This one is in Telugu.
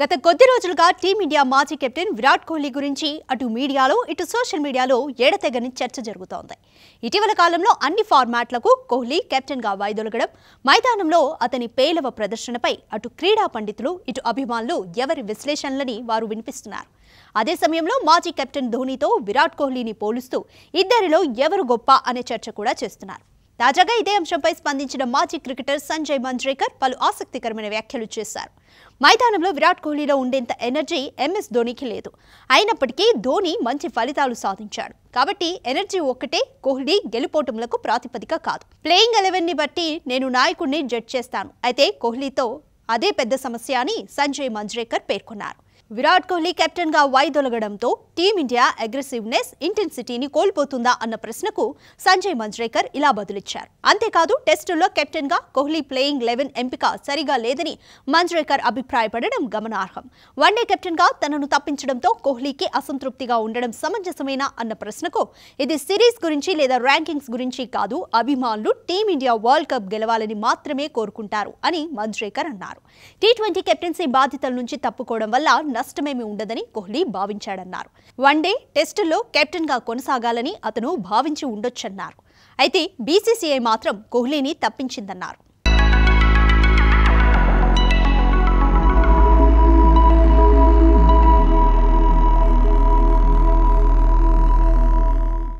గత కొద్ది రోజులుగా టీమిండియా మాజీ కెప్టెన్ విరాట్ కోహ్లీ గురించి అటు మీడియాలో ఇటు సోషల్ మీడియాలో ఏడతెగని చర్చ జరుగుతోంది ఇటీవల కాలంలో అన్ని ఫార్మాట్లకు కోహ్లీ కెప్టెన్గా వాయిదొలగడం మైదానంలో అతని పేలవ ప్రదర్శనపై అటు క్రీడా పండితులు ఇటు అభిమానులు ఎవరి విశ్లేషణలని వారు వినిపిస్తున్నారు అదే సమయంలో మాజీ కెప్టెన్ ధోనీతో విరాట్ కోహ్లీని పోలుస్తూ ఇద్దరిలో ఎవరు గొప్ప అనే చర్చ కూడా చేస్తున్నారు తాజాగా ఇదే అంశంపై స్పందించిన మాజీ క్రికెటర్ సంజయ్ మంజ్రేకర్ పలు ఆసక్తికరమైన వ్యాఖ్యలు చేశారు మైదానంలో విరాట్ కోహ్లీలో ఉండేంత ఎనర్జీ ఎంఎస్ ధోనికి లేదు అయినప్పటికీ ధోని మంచి ఫలితాలు సాధించాడు కాబట్టి ఎనర్జీ ఒక్కటే కోహ్లీ గెలుపోటములకు ప్రాతిపదిక కాదు ప్లేయింగ్ ని బట్టి నేను నాయకుడిని జడ్జ్ చేస్తాను అయితే కోహ్లీతో అదే పెద్ద సమస్య అని సంజయ్ మంజ్రేకర్ పేర్కొన్నారు విరాట్ కోహ్లీ కెప్టెన్ గా వైదొలగడంతో టీమిండియా అగ్రెసివ్నెస్ ఇంటెన్సిటీని కోల్పోతుందా అన్న ప్రశ్నకు సంజయ్ మంజ్రేకర్ ఇలా బదులిచ్చారు అంతేకాదు టెస్టుల్లో కెప్టెన్ గా కోహ్లీ ప్లేయింగ్ లెవెన్ ఎంపిక సరిగా లేదని మంజ్రేకర్ అభిప్రాయపడడం గమనార్హం వన్డే కెప్టెన్ గా తనను తప్పించడంతో కోహ్లీకి అసంతృప్తిగా ఉండడం సమంజసమేనా అన్న ప్రశ్నకు ఇది సిరీస్ గురించి లేదా ర్యాంకింగ్స్ గురించి కాదు అభిమానులు టీమిండియా వరల్డ్ కప్ గెలవాలని మాత్రమే కోరుకుంటారు అని మంజ్రేకర్ అన్నారు టీ ట్వంటీ కెప్టెన్సీ బాధ్యతల నుంచి తప్పుకోవడం వల్ల నష్టమేమీ ఉండదని కోహ్లీ భావించాడన్నారు వన్డే టెస్టుల్లో కెప్టెన్గా కొనసాగాలని అతను భావించి ఉండొచ్చన్నారు అయితే బీసీసీఐ మాత్రం కోహ్లీని తప్పించిందన్నారు